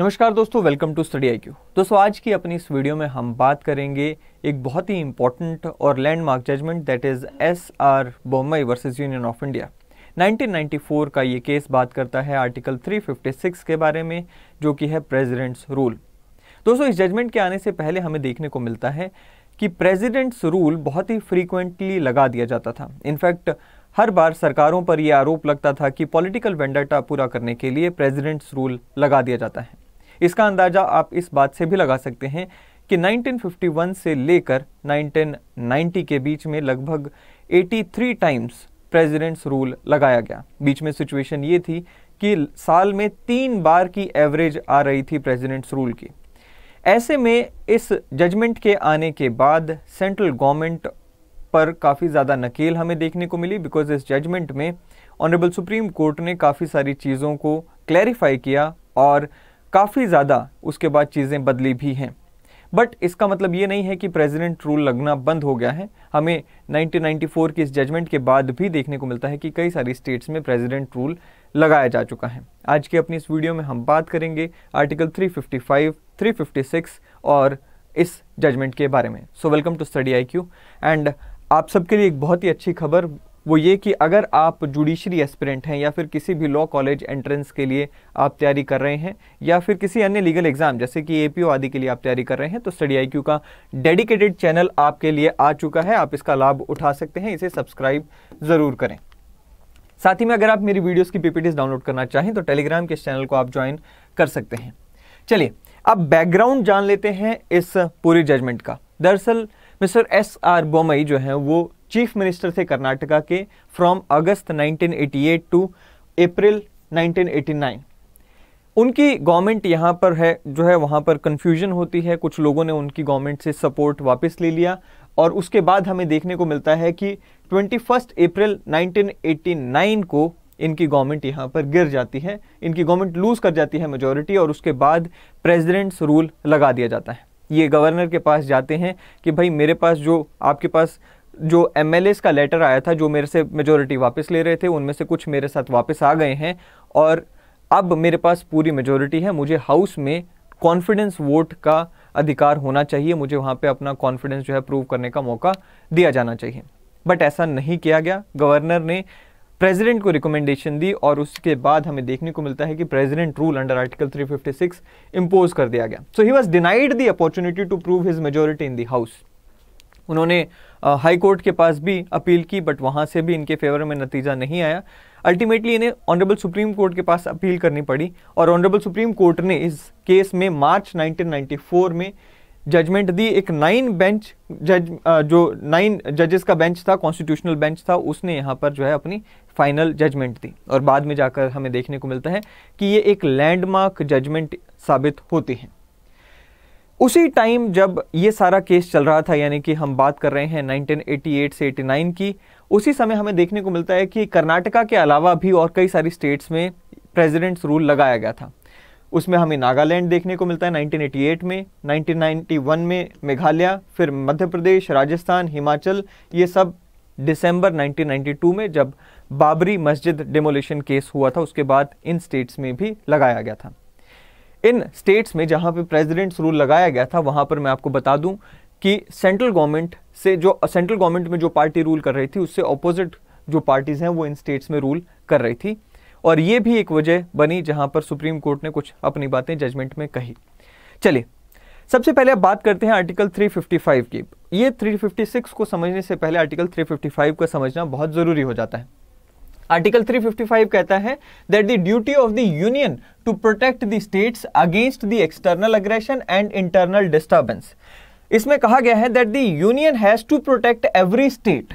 नमस्कार दोस्तों welcome to Study आई दोस्तों आज की अपनी इस वीडियो में हम बात करेंगे एक बहुत ही इंपॉर्टेंट और landmark judgement that is S R Bommai versus union of India 1994 का ये केस बात करता है आर्टिकल 356 के बारे में जो कि है प्रेसिडेंट्स रूल दोस्तों इस जजमेंट के आने से पहले हमें देखने को मिलता है कि प्रेसिडेंट्स रूल बहुत ही फ्रीक्वेंटली लगा दिया जाता था इनफैक्ट हर बार सरकारों पर यह आरोप लगता था कि पॉलिटिकल वेंडाटा पूरा करने के लिए प्रेसिडेंट्स रूल लगा दिया जाता है इसका अंदाज़ा आप इस बात से भी लगा सकते हैं कि 1951 से लेकर 1990 के बीच में लगभग 83 टाइम्स प्रेसिडेंट्स रूल लगाया गया बीच में सिचुएशन ये थी कि साल में तीन बार की एवरेज आ रही थी प्रेसिडेंट्स रूल की ऐसे में इस जजमेंट के आने के बाद सेंट्रल गवर्नमेंट पर काफ़ी ज़्यादा नकेल हमें देखने को मिली बिकॉज इस जजमेंट में ऑनरेबल सुप्रीम कोर्ट ने काफ़ी सारी चीज़ों को क्लैरिफाई किया और काफ़ी ज़्यादा उसके बाद चीज़ें बदली भी हैं बट इसका मतलब ये नहीं है कि प्रेसिडेंट रूल लगना बंद हो गया है हमें 1994 की इस जजमेंट के बाद भी देखने को मिलता है कि कई सारी स्टेट्स में प्रेसिडेंट रूल लगाया जा चुका है आज की अपनी इस वीडियो में हम बात करेंगे आर्टिकल 355, 356 और इस जजमेंट के बारे में so welcome to Study I Q and आप सबके लिए एक बहुत ही अच्छी खबर वो ये कि अगर आप जुडिशरी एस्पिरेंट हैं या फिर किसी भी लॉ कॉलेज एंट्रेंस के लिए आप तैयारी कर रहे हैं या फिर किसी अन्य लीगल एग्ज़ाम जैसे कि एपीओ आदि के लिए आप तैयारी कर रहे हैं तो स्टडी आई का डेडिकेटेड चैनल आपके लिए आ चुका है आप इसका लाभ उठा सकते हैं इसे सब्सक्राइब ज़रूर करें साथ ही में अगर आप मेरी वीडियोज की पीपीटीज डाउनलोड करना चाहें तो टेलीग्राम के इस चैनल को आप ज्वाइन कर सकते हैं चलिए अब बैकग्राउंड जान लेते हैं इस पूरे जजमेंट का दरअसल मिस्टर एस आर बोमई जो हैं वो चीफ मिनिस्टर थे कर्नाटका के फ्रॉम अगस्त 1988 टू अप्रैल 1989 उनकी गवर्नमेंट यहाँ पर है जो है वहाँ पर कन्फ्यूजन होती है कुछ लोगों ने उनकी गवर्नमेंट से सपोर्ट वापस ले लिया और उसके बाद हमें देखने को मिलता है कि 21 अप्रैल 1989 को इनकी गवर्नमेंट यहाँ पर गिर जाती है इनकी गवर्नमेंट लूज़ कर जाती है मेजोरिटी और उसके बाद प्रेसिडेंट्स रूल लगा दिया जाता है ये गवर्नर के पास जाते हैं कि भाई मेरे पास जो आपके पास जो एम का लेटर आया था जो मेरे से मेजोरिटी वापस ले रहे थे उनमें से कुछ मेरे साथ वापस आ गए हैं और अब मेरे पास पूरी मेजोरिटी है मुझे हाउस में कॉन्फिडेंस वोट का अधिकार होना चाहिए मुझे वहाँ पे अपना कॉन्फिडेंस जो है प्रूव करने का मौका दिया जाना चाहिए बट ऐसा नहीं किया गया गवर्नर ने प्रेसिडेंट को रिकमेंडेशन दी और उसके बाद हमें देखने को मिलता है कि president rule under article 356 fifty कर दिया गया so he was denied the opportunity to prove his majority in the house उन्होंने हाई कोर्ट के पास भी अपील की बट वहां से भी इनके फेवर में नतीजा नहीं आया अल्टीमेटली इन्हें ऑनरेबल सुप्रीम कोर्ट के पास अपील करनी पड़ी और ऑनरेबल सुप्रीम कोर्ट ने इस केस में मार्च 1994 में जजमेंट दी एक नाइन बेंच जज जो नाइन जजेस का बेंच था कॉन्स्टिट्यूशनल बेंच था उसने यहाँ पर जो है अपनी फाइनल जजमेंट दी और बाद में जाकर हमें देखने को मिलता है कि ये एक लैंडमार्क जजमेंट साबित होती है उसी टाइम जब ये सारा केस चल रहा था यानी कि हम बात कर रहे हैं 1988 से 89 की उसी समय हमें देखने को मिलता है कि कर्नाटका के अलावा भी और कई सारी स्टेट्स में प्रेजिडेंट्स रूल लगाया गया था उसमें हमें नागालैंड देखने को मिलता है 1988 में 1991 में मेघालय फिर मध्य प्रदेश राजस्थान हिमाचल ये सब दिसंबर 1992 में जब बाबरी मस्जिद डिमोलिशन केस हुआ था उसके बाद इन स्टेट्स में भी लगाया गया था इन स्टेट्स में जहाँ पे प्रेसिडेंट्स रूल लगाया गया था वहाँ पर मैं आपको बता दूँ कि सेंट्रल गवर्नमेंट से जो सेंट्रल गवर्नमेंट में जो पार्टी रूल कर रही थी उससे ऑपोजिट जो पार्टीज़ हैं वो इन स्टेट्स में रूल कर रही थी और ये भी एक वजह बनी जहां पर सुप्रीम कोर्ट ने कुछ अपनी बातें जजमेंट में कही चलिए सबसे पहले अब बात करते हैं आर्टिकल 355 की ये 356 को समझने से पहले आर्टिकल 355 का समझना बहुत ज़रूरी हो जाता है आर्टिकल 355 कहता है that the duty of the union to protect the states against the external aggression and internal disturbance इसमें कहा गया है that the union has to protect every state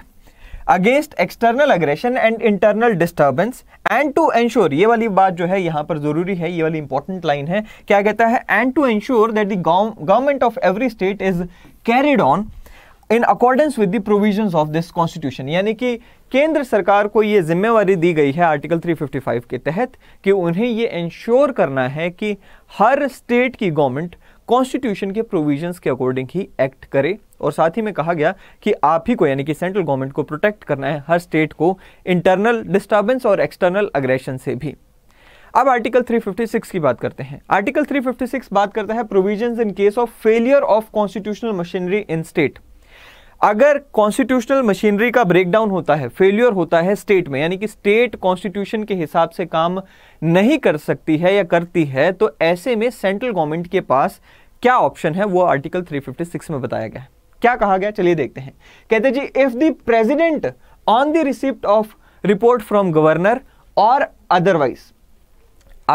against external aggression and internal disturbance and to ensure ये वाली बात जो है यहाँ पर ज़रूरी है ये वाली इंपॉर्टेंट लाइन है क्या कहता है and to ensure that the government of every state is carried on in accordance with the provision of this constitution यानी कि केंद्र सरकार को ये जिम्मेवारी दी गई है आर्टिकल 355 के तहत कि उन्हें ये इंश्योर करना है कि हर स्टेट की गवर्नमेंट कॉन्स्टिट्यूशन के प्रोविजंस के अकॉर्डिंग ही एक्ट करे और साथ ही में कहा गया कि आप ही को यानी कि सेंट्रल गवर्नमेंट को प्रोटेक्ट करना है हर स्टेट को इंटरनल डिस्टर्बेंस और एक्सटर्नल अग्रेशन से भी अब आर्टिकल 356 की बात करते हैं आर्टिकल 356 बात करता है provisions in case of failure of constitutional machinery in state अगर कॉन्स्टिट्यूशनल मशीनरी का ब्रेकडाउन होता है फेल्यूर होता है स्टेट में यानी कि स्टेट कॉन्स्टिट्यूशन के हिसाब से काम नहीं कर सकती है या करती है तो ऐसे में सेंट्रल गवर्नमेंट के पास क्या ऑप्शन है वो आर्टिकल 356 में बताया गया है क्या कहा गया चलिए देखते हैं कहते जी if the president on the receipt of report from governor or otherwise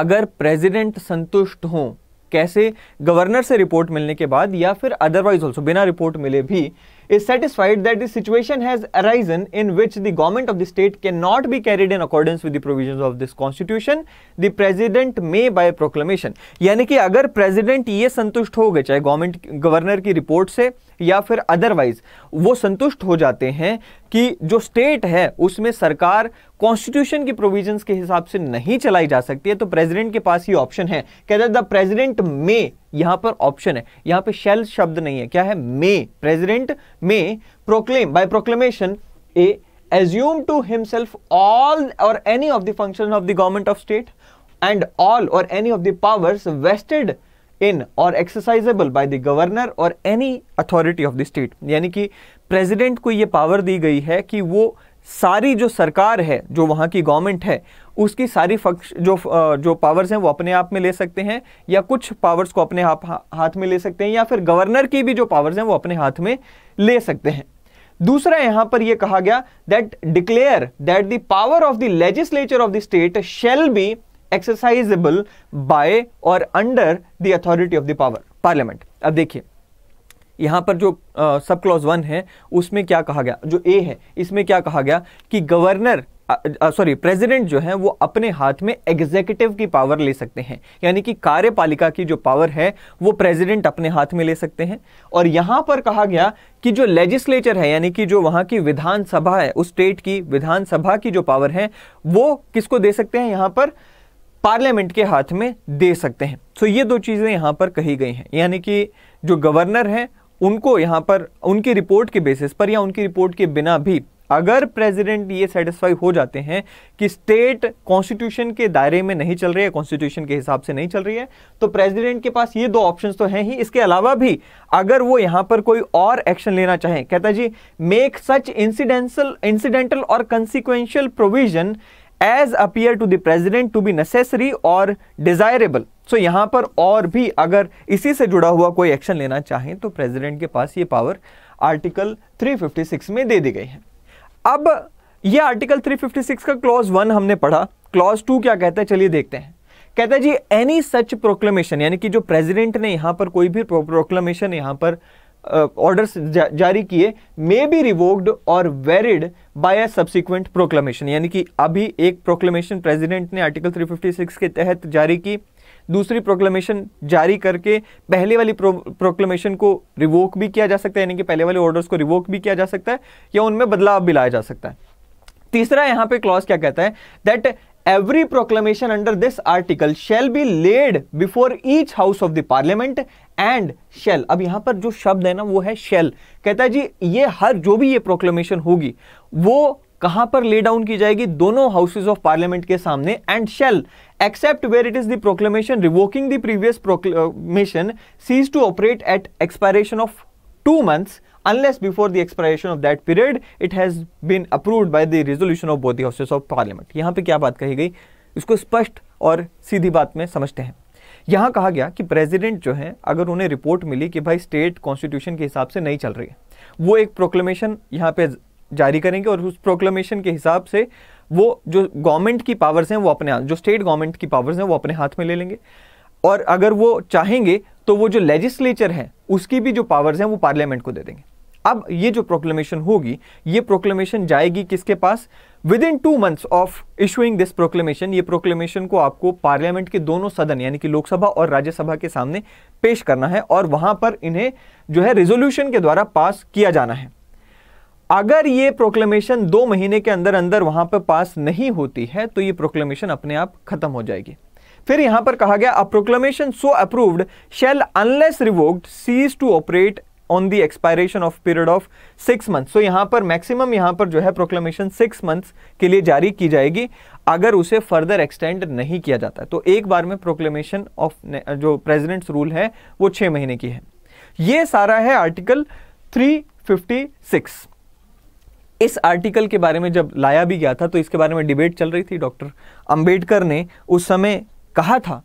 अगर प्रेजिडेंट संतुष्ट हो कैसे गवर्नर से रिपोर्ट मिलने के बाद या फिर अदरवाइज ऑल्सो बिना रिपोर्ट मिले भी is satisfied that the situation has arisen in which the government of the state cannot be carried in accordance with the provisions of this constitution the president may by proclamation यानी कि अगर president ये संतुष्ट हो गए चाहे government governor की report से या फिर otherwise वो संतुष्ट हो जाते हैं कि जो state है उसमें सरकार constitution की provisions के हिसाब से नहीं चलाई जा सकती है तो president के पास ये option है कहते हैं द प्रेसिडेंट मे यहां पर ऑप्शन है यहां पे शेल शब्द नहीं है क्या है may president may proclaim by proclamation a assume to himself all or any of the function of the government of state and all or any of the powers vested in or exercisable by the governor or any authority of the state यानी कि president को ये power दी गई है कि वो सारी जो सरकार है जो वहाँ की गवर्नमेंट है उसकी सारी फंक्श जो जो पावर्स हैं वो अपने आप में ले सकते हैं या कुछ पावर्स को अपने आप हा, हाथ में ले सकते हैं या फिर गवर्नर की भी जो पावर्स हैं वो अपने हाथ में ले सकते हैं दूसरा यहां पर यह कहा गया that declare that the power of the legislature of the state shall be exercisable by or under the authority of the power parliament अब देखिए यहाँ पर जो सब क्लॉज वन है उसमें क्या कहा गया जो ए है इसमें क्या कहा गया कि गवर्नर सॉरी प्रेसिडेंट जो है वो अपने हाथ में एग्जीक्यूटिव की पावर ले सकते हैं यानी कि कार्यपालिका की जो पावर है वो प्रेसिडेंट अपने हाथ में ले सकते हैं और यहाँ पर कहा गया कि जो लेजिस्लेचर है यानी कि जो वहाँ की विधानसभा है उस स्टेट की विधानसभा की जो पावर है वो किसको दे सकते हैं यहाँ पर पार्लियामेंट के हाथ में दे सकते हैं सो so ये दो चीज़ें यहाँ पर कही गई हैं यानी कि जो गवर्नर है उनको यहाँ पर उनकी रिपोर्ट के बेसिस पर या उनकी रिपोर्ट के बिना भी अगर प्रेसिडेंट ये सेटिस्फाई हो जाते हैं कि स्टेट कॉन्स्टिट्यूशन के दायरे में नहीं चल रही है कॉन्स्टिट्यूशन के हिसाब से नहीं चल रही है तो प्रेसिडेंट के पास ये दो ऑप्शंस तो हैं ही इसके अलावा भी अगर वो यहां पर कोई और एक्शन लेना चाहें कहता जी make such incidental incidental or consequential provision as appear to the president to be necessary or desirable so यहां पर और भी अगर इसी से जुड़ा हुआ कोई एक्शन लेना चाहें तो प्रेजिडेंट के पास ये पावर आर्टिकल 356 में दे दी गई है अब ये आर्टिकल 356 का क्लॉज वन हमने पढ़ा क्लॉज टू क्या कहता है चलिए देखते हैं कहता है जी एनी सच प्रोक्लेमेशन यानी कि जो प्रेसिडेंट ने यहां पर कोई भी प्रोक्लेमेशन यहां पर ऑर्डर्स जा, जारी किए may be revoked or varied by a subsequent proclamation यानी कि अभी एक प्रोक्लेमेशन प्रेसिडेंट ने आर्टिकल 356 के तहत जारी की दूसरी प्रोक्लेमेशन जारी करके पहले वाली प्रो, प्रोक्लेमेशन को रिवोक भी किया जा सकता है यानी कि पहले वाले ऑर्डर्स को रिवोक भी किया जा सकता है या उनमें बदलाव भी लाया जा सकता है तीसरा यहाँ पे क्लॉज क्या कहता है that every proclamation under this article shall be laid before each house of the parliament and shall अब यहां पर जो शब्द है ना वो है shall कहता है जी ये हर जो भी ये proclamation होगी वो कहां पर ले डाउन की जाएगी दोनों हाउसेज ऑफ पार्लियामेंट के सामने and shall except where it is the proclamation revoking the previous proclamation cease to operate at expiration of two months unless before the expiration of that period it has been approved by the resolution of both the houses of parliament यहाँ पे क्या बात कही गई इसको स्पष्ट और सीधी बात में समझते हैं यहाँ कहा गया कि प्रेसिडेंट जो है अगर उन्हें रिपोर्ट मिली कि भाई स्टेट कॉन्स्टिट्यूशन के हिसाब से नहीं चल रही है वो एक प्रोक्लेमेशन यहाँ पे जारी करेंगे और उस प्रोक्लेमेशन के हिसाब से वो जो गवर्नमेंट की पावर्स हैं वो अपने जो स्टेट गवर्नमेंट की पावर्स हैं वो अपने हाथ में ले लेंगे और अगर वो चाहेंगे तो वो जो लेजिस्लेचर है उसकी भी जो पावर्स हैं वो पार्लियामेंट को दे देंगे अब ये जो प्रोक्लेमेशन होगी ये प्रोक्लेमेशन जाएगी किसके पास within two months of issuing this proclamation ये प्रोक्लेमेशन को आपको पार्लियामेंट के दोनों सदन यानी कि लोकसभा और राज्यसभा के सामने पेश करना है और वहां पर इन्हें जो है रेजोल्यूशन के द्वारा पास किया जाना है अगर ये प्रोक्लेमेशन दो महीने के अंदर अंदर वहां पर पास नहीं होती है तो ये प्रोक्लेमेशन अपने आप खत्म हो जाएगी फिर यहां पर कहा गया a proclamation so approved shall unless revoked cease to operate on the expiration of period of six months so यहाँ पर मैक्सिमम यहाँ पर जो है प्रोक्लेमेशन सिक्स मंथ्स के लिए जारी की जाएगी अगर उसे फर्दर एक्सटेंड नहीं किया जाता तो एक बार में प्रोक्लेमेशन ऑफ जो प्रेजिडेंट्स रूल है वो छः महीने की है ये सारा है आर्टिकल 356 इस आर्टिकल के बारे में जब लाया भी गया था तो इसके बारे में डिबेट चल रही थी डॉक्टर अंबेडकर ने उस समय कहा था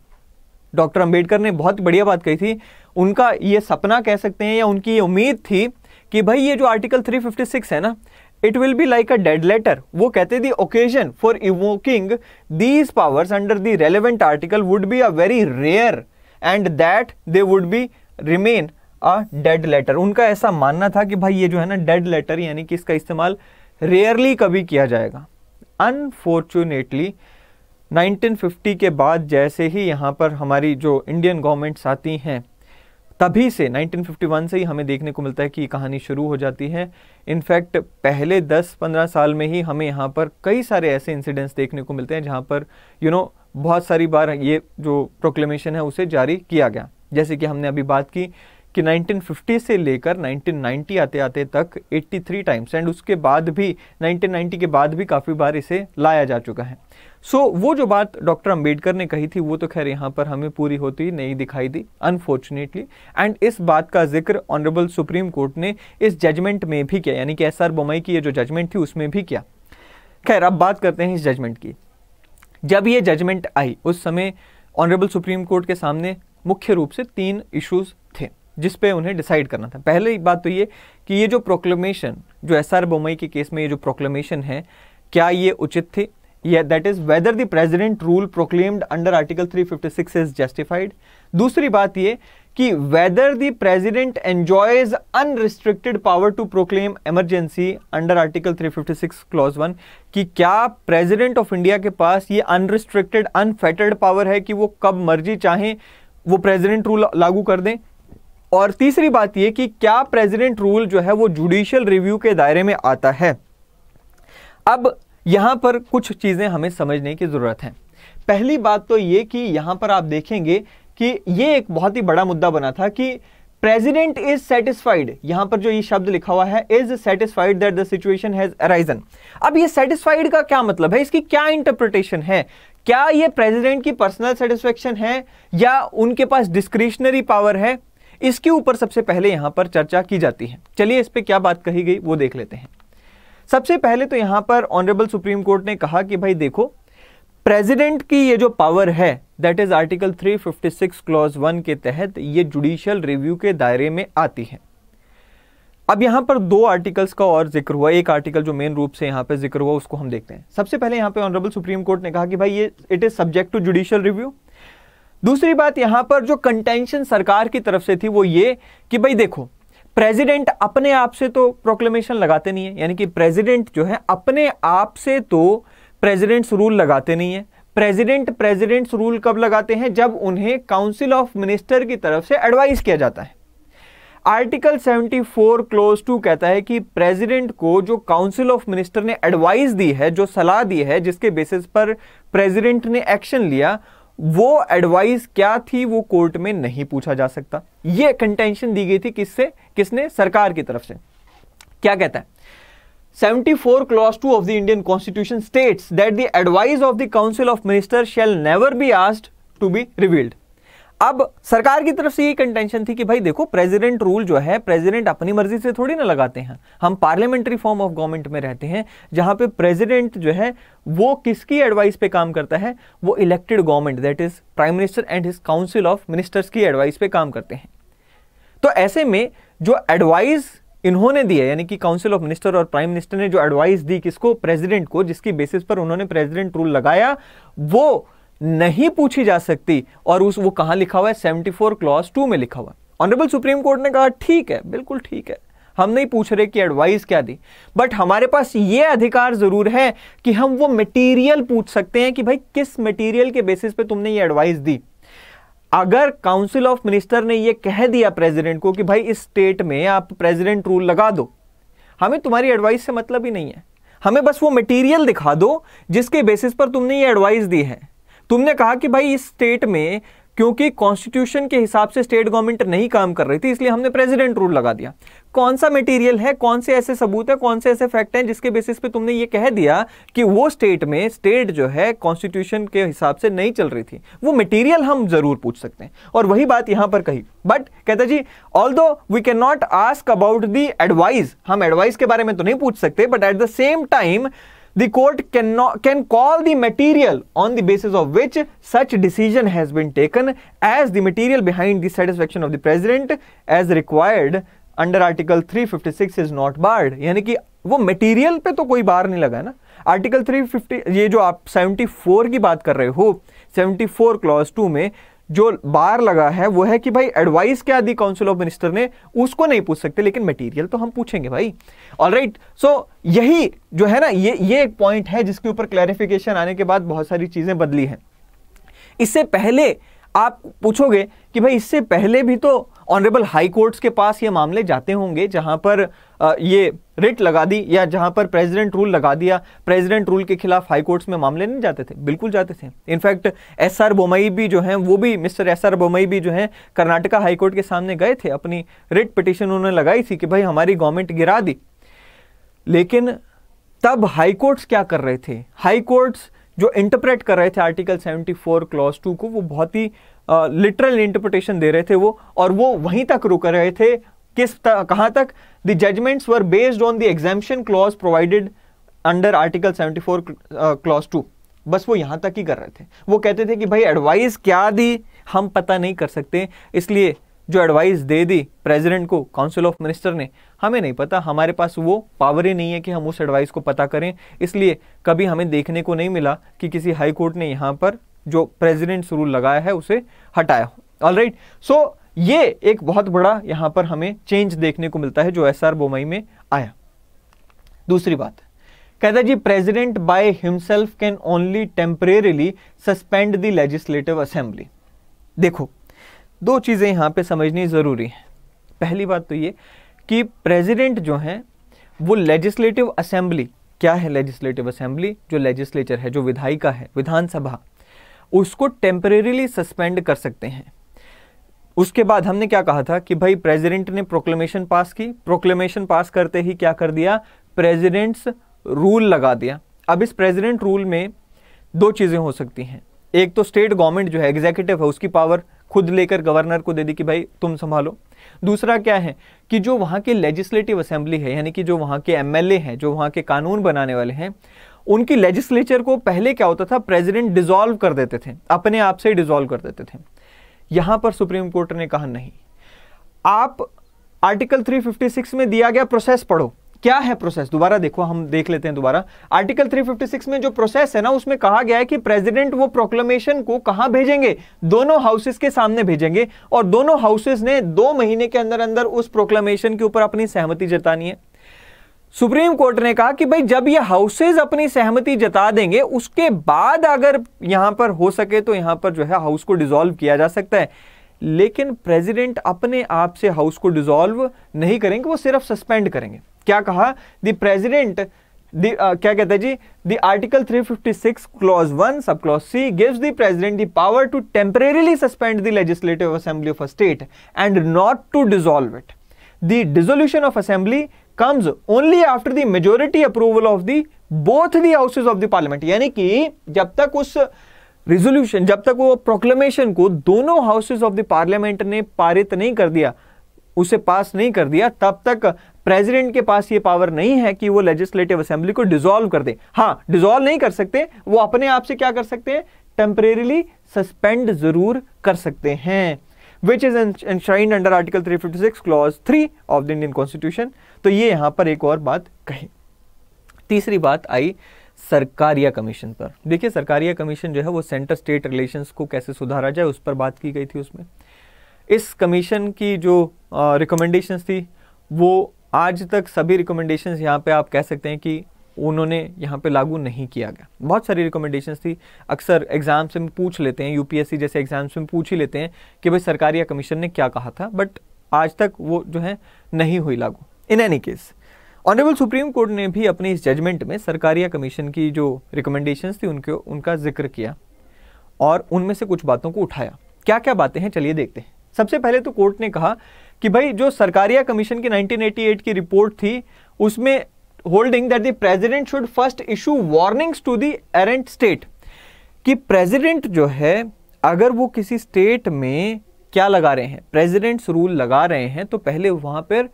डॉक्टर अंबेडकर ने बहुत बढ़िया बात कही थी उनका ये सपना कह सकते हैं या उनकी ये उम्मीद थी कि भाई ये जो आर्टिकल 356 है ना it will be like a dead letter वो कहते the occasion for invoking these powers under the relevant article would be a very rare and that they would be remain a dead letter उनका ऐसा मानना था कि भाई ये जो है ना डेड लेटर यानी कि इसका इस्तेमाल रेयरली कभी किया जाएगा अनफॉर्चुनेटली 1950 के बाद जैसे ही यहाँ पर हमारी जो इंडियन गवर्नमेंट्स आती हैं तभी से 1951 से ही हमें देखने को मिलता है कि ये कहानी शुरू हो जाती है इनफैक्ट पहले 10-15 साल में ही हमें यहाँ पर कई सारे ऐसे इंसिडेंट्स देखने को मिलते हैं जहाँ पर यू you नो know, बहुत सारी बार ये जो प्रोक्लेमेशन है उसे जारी किया गया जैसे कि हमने अभी बात की कि 1950 से लेकर 1990 आते आते तक 83 टाइम्स एंड उसके बाद भी 1990 के बाद भी काफ़ी बार इसे लाया जा चुका है सो so, वो जो बात डॉक्टर अंबेडकर ने कही थी वो तो खैर यहाँ पर हमें पूरी होती नहीं दिखाई दी अनफॉर्चुनेटली एंड इस बात का जिक्र ऑनरेबल सुप्रीम कोर्ट ने इस जजमेंट में भी किया यानी कि एस आर बोमई की ये जो जजमेंट थी उसमें भी किया खैर अब बात करते हैं इस जजमेंट की जब ये जजमेंट आई उस समय ऑनरेबल सुप्रीम कोर्ट के सामने मुख्य रूप से तीन इश्यूज जिस पे उन्हें डिसाइड करना था पहली बात तो ये कि ये जो प्रोक्लेमेशन जो एस आर बोमई के केस में ये जो प्रोक्लेमेशन है क्या ये उचित थी या that is whether the president rule proclaimed under article 356 is justified दूसरी बात ये कि whether the president enjoys unrestricted power to proclaim emergency under article 356 clause one कि क्या प्रेजिडेंट ऑफ इंडिया के पास ये अनरिस्ट्रिक्टेड अनफेटर्ड पावर है कि वो कब मर्जी चाहें वो प्रेजिडेंट रूल लागू कर दें और तीसरी बात यह कि क्या प्रेसिडेंट रूल जो है वो जुडिशियल रिव्यू के दायरे में आता है अब यहां पर कुछ चीज़ें हमें समझने की ज़रूरत है पहली बात तो यह कि यहां पर आप देखेंगे कि यह एक बहुत ही बड़ा मुद्दा बना था कि प्रेसिडेंट इज सेटिस्फाइड यहां पर जो ये शब्द लिखा हुआ है is satisfied that the situation has arisen अब ये सेटिस्फाइड का क्या मतलब है इसकी क्या इंटरप्रिटेशन है क्या ये प्रेसिडेंट की पर्सनल सेटिस्फेक्शन है या उनके पास डिस्क्रिशनरी पावर है इसके ऊपर सबसे पहले यहां पर चर्चा की जाती है चलिए इस पर क्या बात कही गई वो देख लेते हैं सबसे पहले तो यहां पर ऑनरेबल सुप्रीम कोर्ट ने कहा कि भाई देखो प्रेसिडेंट की ये जो पावर है that is article 356 clause one के तहत ये जुडिशियल रिव्यू के दायरे में आती है अब यहां पर दो आर्टिकल्स का और जिक्र हुआ एक आर्टिकल जो मेन रूप से यहां पर जिक्र हुआ उसको हम देखते हैं सबसे पहले यहां पर ऑनरेबल सुप्रीम कोर्ट ने कहा कि भाई ये it is subject to judicial review दूसरी बात यहां पर जो कंटेंशन सरकार की तरफ से थी वो ये कि भाई देखो प्रेसिडेंट अपने आप से तो प्रोक्लेमेशन लगाते नहीं है यानी कि प्रेसिडेंट जो है अपने आप से तो प्रेसिडेंट्स रूल लगाते नहीं है प्रेसिडेंट प्रेसिडेंट्स रूल कब लगाते हैं जब उन्हें काउंसिल ऑफ मिनिस्टर की तरफ से एडवाइस किया जाता है आर्टिकल 74 क्लोज टू कहता है कि प्रेसिडेंट को जो काउंसिल ऑफ मिनिस्टर ने एडवाइस दी है जो सलाह दी है जिसके बेसिस पर प्रेसिडेंट ने एक्शन लिया वो एडवाइस क्या थी वो कोर्ट में नहीं पूछा जा सकता ये कंटेंशन दी गई थी किससे किसने सरकार की तरफ से क्या कहता है 74 four clause two of the Indian constitution state that the advice of the council of minister shall never be asked to be revealed अब सरकार की तरफ से ये कंटेंशन थी कि भाई देखो प्रेसिडेंट रूल जो है प्रेसिडेंट अपनी मर्जी से थोड़ी ना लगाते हैं हम पार्लियामेंट्री फॉर्म ऑफ गवर्नमेंट में रहते हैं जहां पे प्रेसिडेंट जो है वो किसकी एडवाइस पे काम करता है वो elected government that is prime minister and his council of ministers की एडवाइस पे काम करते हैं तो ऐसे में जो एडवाइस इन्होंने दिया यानी कि काउंसिल ऑफ मिनिस्टर और प्राइम मिनिस्टर ने जो एडवाइस दी किसको प्रेसिडेंट को जिसकी बेसिस पर उन्होंने प्रेसिडेंट रूल लगाया वो नहीं पूछी जा सकती और उस वो कहां लिखा हुआ है सेवेंटी फोर क्लॉज टू में लिखा हुआ ऑनरेबल सुप्रीम कोर्ट ने कहा ठीक है बिल्कुल ठीक है हम नहीं पूछ रहे कि एडवाइस क्या दी बट हमारे पास ये अधिकार ज़रूर है कि हम वो मटेरियल पूछ सकते हैं कि भाई किस मटेरियल के बेसिस पे तुमने ये एडवाइस दी अगर काउंसिल ऑफ मिनिस्टर ने ये कह दिया प्रेसिडेंट को कि भाई इस स्टेट में आप प्रेसिडेंट रूल लगा दो हमें तुम्हारी एडवाइस से मतलब ही नहीं है हमें बस वो मटेरियल दिखा दो जिसके बेसिस पर तुमने ये एडवाइस दी है तुमने कहा कि भाई इस स्टेट में क्योंकि कॉन्स्टिट्यूशन के हिसाब से स्टेट गवर्नमेंट नहीं काम कर रही थी इसलिए हमने प्रेसिडेंट रूल लगा दिया कौन सा मटेरियल है कौन से ऐसे सबूत है कौन से ऐसे फैक्ट हैं जिसके बेसिस पे तुमने ये कह दिया कि वो स्टेट में स्टेट जो है कॉन्स्टिट्यूशन के हिसाब से नहीं चल रही थी वो मटेरियल हम जरूर पूछ सकते हैं और वही बात यहां पर कही बट कहता जी although we can not ask about the advice हम एडवाइस के बारे में तो नहीं पूछ सकते but at the same time the court cannot, can call the material on the basis of which such decision has been taken as the material behind the satisfaction of the president as required under article 356 is not barred yani ki wo material pe to koi bar nahi laga na article 350 ye jo aap 74 ki baat kar rahe ho 74 clause 2 mein जो बार लगा है वो है कि भाई advice क्या दी council of minister ने उसको नहीं पूछ सकते लेकिन मटेरियल तो हम पूछेंगे भाई ऑल राइट सो यही जो है ना ये ये एक पॉइंट है जिसके ऊपर क्लैरिफिकेशन आने के बाद बहुत सारी चीज़ें बदली हैं इससे पहले आप पूछोगे कि भाई इससे पहले भी तो ऑनरेबल हाई कोर्ट्स के पास ये मामले जाते होंगे जहां पर ये रिट लगा दी या जहां पर प्रेसिडेंट रूल लगा दिया प्रेसिडेंट रूल के खिलाफ हाई कोर्ट्स में मामले नहीं जाते थे बिल्कुल जाते थे इनफैक्ट एस आर बोमई भी जो हैं वो भी मिस्टर एस आर बोमई भी जो हैं कर्नाटका हाई कोर्ट के सामने गए थे अपनी रिट पिटिशन उन्होंने लगाई थी कि भाई हमारी गवर्नमेंट गिरा दी लेकिन तब हाई कोर्ट्स क्या कर रहे थे हाई कोर्ट्स जो इंटरप्रेट कर रहे थे आर्टिकल 74 क्लॉज 2 को वो बहुत ही लिटरल इंटरप्रिटेशन दे रहे थे वो और वो वहीं तक रुक रहे थे किस कहाँ तक the judgments were based on the exemption clause provided under article 74 clause two बस वो यहाँ तक ही कर रहे थे वो कहते थे कि भाई एडवाइस क्या दी हम पता नहीं कर सकते इसलिए जो एडवाइस दे दी प्रेसिडेंट को काउंसिल ऑफ मिनिस्टर ने हमें नहीं पता हमारे पास वो पावर ही नहीं है कि हम उस एडवाइस को पता करें इसलिए कभी हमें देखने को नहीं मिला कि किसी हाई कोर्ट ने यहाँ पर जो प्रेजिडेंट्स रूल लगाया है उसे हटाया राइट सो ये एक बहुत बड़ा यहां पर हमें चेंज देखने को मिलता है जो एस आर बोमई में आया दूसरी बात कहता जी president by himself can only temporarily suspend the legislative assembly देखो दो चीज़ें यहां पे समझनी ज़रूरी है पहली बात तो ये कि प्रेसिडेंट जो है वो लेजिस्लेटिव असेंबली क्या है लेजिस्लेटिव असेंबली जो लेजिस्लेचर है जो विधायिका है विधानसभा उसको टेम्परेरीली सस्पेंड कर सकते हैं उसके बाद हमने क्या कहा था कि भाई प्रेसिडेंट ने प्रोक्लेमेशन पास की प्रोक्लेमेशन पास करते ही क्या कर दिया प्रेसिडेंट्स रूल लगा दिया अब इस प्रेसिडेंट रूल में दो चीज़ें हो सकती हैं एक तो स्टेट गवर्नमेंट जो है एग्जीक्यूटिव है उसकी पावर खुद लेकर गवर्नर को दे दी कि भाई तुम संभालो दूसरा क्या है कि जो वहाँ के लेजिस्लेटिव असेंबली है यानी कि जो वहाँ के एमएलए हैं जो वहाँ के कानून बनाने वाले हैं उनकी लेजिस्लेचर को पहले क्या होता था प्रेसिडेंट डिजॉल्व कर देते थे अपने आप से डिजॉल्व कर देते थे यहां पर सुप्रीम कोर्ट ने कहा नहीं आप आर्टिकल 356 में दिया गया प्रोसेस पढ़ो क्या है प्रोसेस दोबारा देखो हम देख लेते हैं दोबारा आर्टिकल 356 में जो प्रोसेस है ना उसमें कहा गया है कि प्रेसिडेंट वो प्रोक्लेमेशन को कहां भेजेंगे दोनों हाउसेस के सामने भेजेंगे और दोनों हाउसेस ने दो महीने के अंदर अंदर उस प्रोक्लेमेशन के ऊपर अपनी सहमति जतानी है सुप्रीम कोर्ट ने कहा कि भाई जब ये हाउसेज अपनी सहमति जता देंगे उसके बाद अगर यहां पर हो सके तो यहां पर जो है हाउस को डिसॉल्व किया जा सकता है लेकिन प्रेसिडेंट अपने आप से हाउस को डिसॉल्व नहीं करेंगे वो सिर्फ सस्पेंड करेंगे क्या कहा द प्रेसिडेंट दी uh, क्या कहते हैं जी the article 356 clause one sub clause C gives the president the power to temporarily suspend the legislative assembly of a state and not to dissolve it the dissolution of assembly comes only after the majority approval of the both the houses of the parliament यानी कि जब तक उस resolution जब तक वो proclamation को दोनों हाउसेज ऑफ द पार्लियामेंट ने पारित नहीं कर दिया उसे पास नहीं कर दिया तब तक प्रेसिडेंट के पास ये पावर नहीं है कि वो लेजिस्लेटिव असेंबली को डिसॉल्व कर दे हाँ डिसॉल्व नहीं कर सकते वो अपने आप से क्या कर सकते हैं टेम्परेली सस्पेंड जरूर कर सकते हैं which is enshrined under article 356, clause three of the Indian constitution तो ये यहाँ पर एक और बात कही तीसरी बात आई सरकारिया कमीशन पर देखिए सरकारिया कमीशन जो है वो सेंटर स्टेट रिलेशंस को कैसे सुधारा जाए उस पर बात की गई थी उसमें इस कमीशन की जो रिकमेंडेशंस थी वो आज तक सभी रिकमेंडेशंस यहाँ पे आप कह सकते हैं कि उन्होंने यहाँ पे लागू नहीं किया गया बहुत सारी रिकमेंडेशंस थी अक्सर एग्ज़ाम्स में पूछ लेते हैं यूपीएससी जैसे एग्ज़ाम्स में पूछ ही लेते हैं कि भाई सरकारिया कमीशन ने क्या कहा था बट आज तक वो जो है नहीं हुई लागू in any case honourable supreme court ने भी अपने इस जजमेंट में सरकारिया कमीशन की जो रिकमेंडेशन थी उनके उनका जिक्र किया और उनमें से कुछ बातों को उठाया क्या क्या बातें हैं चलिए देखते हैं सबसे पहले तो कोर्ट ने कहा कि भाई जो सरकारिया कमीशन की 1988 की रिपोर्ट थी उसमें holding that the president should first issue warnings to the errant state कि प्रेसिडेंट जो है अगर वो किसी स्टेट में क्या लगा रहे हैं प्रेसिडेंट्स रूल लगा रहे हैं तो पहले वहां पर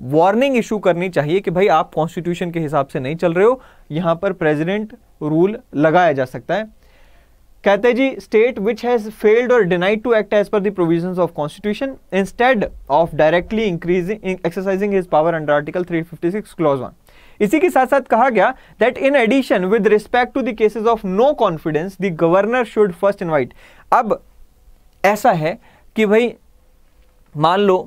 वार्निंग इशू करनी चाहिए कि भाई आप कॉन्स्टिट्यूशन के हिसाब से नहीं चल रहे हो यहां पर प्रेजिडेंट रूल लगाया जा सकता है कहते जी स्टेट विच हैज फेल्ड और denied to act as per the provisions of constitution instead of directly increasing exercising his power under article 356 clause one इसी के साथ साथ कहा गया that in addition with respect to the cases of no confidence the governor should first invite अब ऐसा है कि भाई मान लो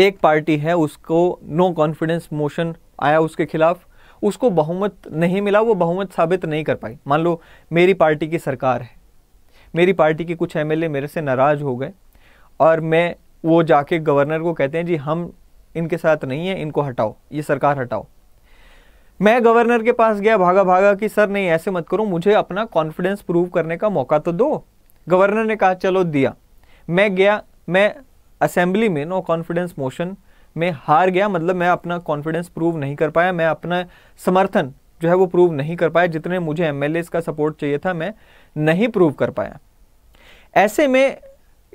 एक पार्टी है उसको नो कॉन्फिडेंस मोशन आया उसके खिलाफ उसको बहुमत नहीं मिला वो बहुमत साबित नहीं कर पाई मान लो मेरी पार्टी की सरकार है मेरी पार्टी के कुछ एमएलए मेरे से नाराज़ हो गए और मैं वो जाके गवर्नर को कहते हैं जी हम इनके साथ नहीं है इनको हटाओ ये सरकार हटाओ मैं गवर्नर के पास गया भागा भागा कि सर नहीं ऐसे मत करो मुझे अपना कॉन्फिडेंस प्रूव करने का मौका तो दो गवर्नर ने कहा चलो दिया मैं गया मैं असेंबली में नो कॉन्फिडेंस मोशन में हार गया मतलब मैं अपना कॉन्फिडेंस प्रूव नहीं कर पाया मैं अपना समर्थन जो है वो प्रूव नहीं कर पाया जितने मुझे एम का सपोर्ट चाहिए था मैं नहीं प्रूव कर पाया ऐसे में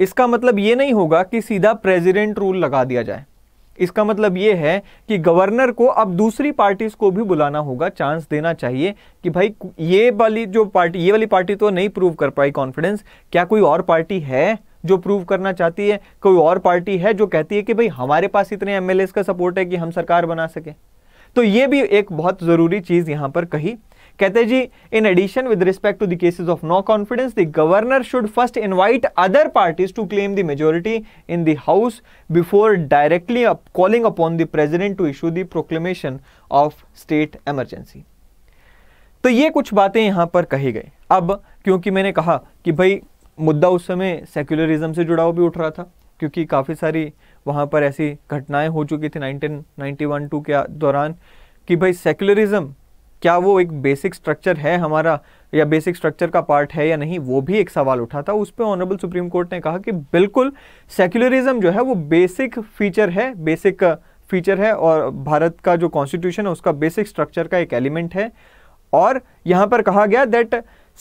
इसका मतलब ये नहीं होगा कि सीधा प्रेसिडेंट रूल लगा दिया जाए इसका मतलब ये है कि गवर्नर को अब दूसरी पार्टीज को भी बुलाना होगा चांस देना चाहिए कि भाई ये वाली जो पार्टी ये वाली पार्टी तो नहीं प्रूव कर पाई कॉन्फिडेंस क्या कोई और पार्टी है जो प्रूव करना चाहती है कोई और पार्टी है जो कहती है कि भाई हमारे पास इतने एम का सपोर्ट है कि हम सरकार बना सकें तो ये भी एक बहुत ज़रूरी चीज़ यहां पर कही कहते जी in addition with respect to the cases of no confidence the governor should first invite other parties to claim the majority in the house before directly calling upon the president to issue the proclamation of state emergency तो ये कुछ बातें यहां पर कही गई अब क्योंकि मैंने कहा कि भाई मुद्दा उस समय सेक्युलरिज्म से जुड़ा हुआ भी उठ रहा था क्योंकि काफ़ी सारी वहाँ पर ऐसी घटनाएं हो चुकी थी 1991 टू के दौरान कि भाई सेक्युलरिज्म क्या वो एक बेसिक स्ट्रक्चर है हमारा या बेसिक स्ट्रक्चर का पार्ट है या नहीं वो भी एक सवाल उठा था उस पर ऑनरेबल सुप्रीम कोर्ट ने कहा कि बिल्कुल सेक्युलरिज्म जो है वो बेसिक फीचर है बेसिक फीचर है और भारत का जो कॉन्स्टिट्यूशन है उसका बेसिक स्ट्रक्चर का एक एलिमेंट है और यहाँ पर कहा गया दैट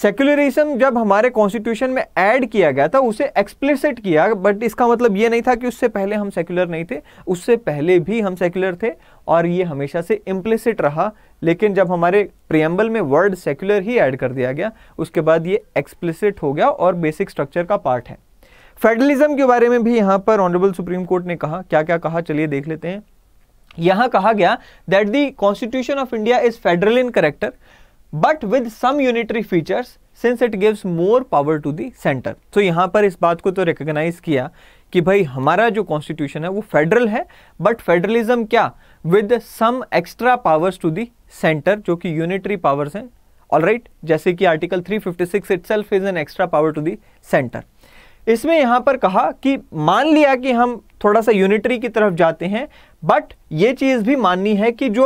सेक्युलरिज्म जब हमारे कॉन्स्टिट्यूशन में ऐड किया गया था उसे एक्सप्लिसिट किया बट इसका मतलब ये नहीं था कि उससे पहले हम सेक्युलर नहीं थे उससे पहले भी हम सेक्युलर थे और ये हमेशा से इम्प्लिसिट रहा लेकिन जब हमारे प्रियम्बल में वर्ड सेक्युलर ही ऐड कर दिया गया उसके बाद ये एक्सप्लिसिट हो गया और बेसिक स्ट्रक्चर का पार्ट है फेडरलिज्म के बारे में भी यहाँ पर ऑनरेबल सुप्रीम कोर्ट ने कहा क्या क्या कहा चलिए देख लेते हैं यहां कहा गया that the constitution of India is federal in character but with some unitary features since it gives more power to the centre तो यहां पर इस बात को तो रिकोगनाइज किया कि भाई हमारा जो कॉन्स्टिट्यूशन है वो फेडरल है बट फेडरलिज्म क्या with some extra powers to the centre जो कि यूनिटरी पावर्स हैं ऑल राइट जैसे कि article 356 self is an extra power to the centre इसमें यहां पर कहा कि मान लिया कि हम थोड़ा सा यूनिटरी की तरफ जाते हैं बट ये चीज़ भी माननी है कि जो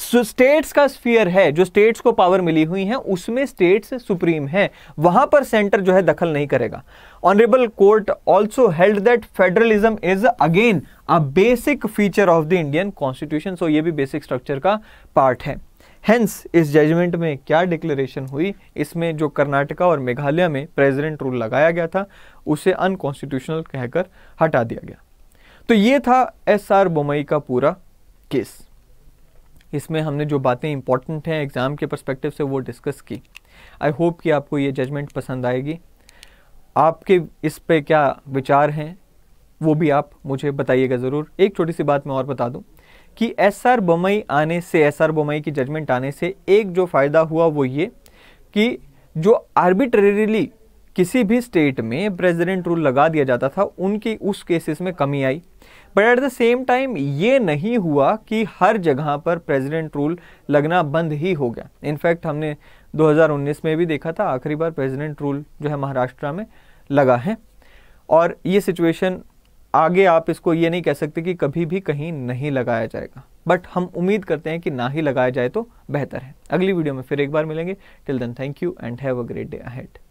स्टेट्स का स्फीयर है जो स्टेट्स को पावर मिली हुई है उसमें स्टेट्स सुप्रीम है वहां पर सेंटर जो है दखल नहीं करेगा honourable court also held that federalism is again a basic feature of the Indian constitution so ये भी बेसिक स्ट्रक्चर का पार्ट है हेंस इस जजमेंट में क्या डिक्लेरेशन हुई इसमें जो कर्नाटका और मेघालय में प्रेजिडेंट रूल लगाया गया था उसे अनकॉन्स्टिट्यूशनल कहकर हटा दिया गया तो ये था एस आर बोमई का पूरा केस इसमें हमने जो बातें इंपॉर्टेंट हैं एग्ज़ाम के परस्पेक्टिव से वो डिस्कस की आई होप कि आपको ये जजमेंट पसंद आएगी आपके इस पे क्या विचार हैं वो भी आप मुझे बताइएगा ज़रूर एक छोटी सी बात मैं और बता दूं कि एस आर बमई आने से एस आर बोमई की जजमेंट आने से एक जो फ़ायदा हुआ वो ये कि जो आर्बिट्रेरीली किसी भी स्टेट में प्रेसिडेंट रूल लगा दिया जाता था उनकी उस केसेस में कमी आई but at the same time ये नहीं हुआ कि हर जगह पर प्रेजिडेंट रूल लगना बंद ही हो गया इनफैक्ट हमने 2019 में भी देखा था आखिरी बार प्रेजिडेंट रूल जो है महाराष्ट्र में लगा है और ये सिचुएशन आगे आप इसको ये नहीं कह सकते कि कभी भी कहीं नहीं लगाया जाएगा बट हम उम्मीद करते हैं कि ना ही लगाया जाए तो बेहतर है अगली वीडियो में फिर एक बार मिलेंगे till then thank you and have a great day ahead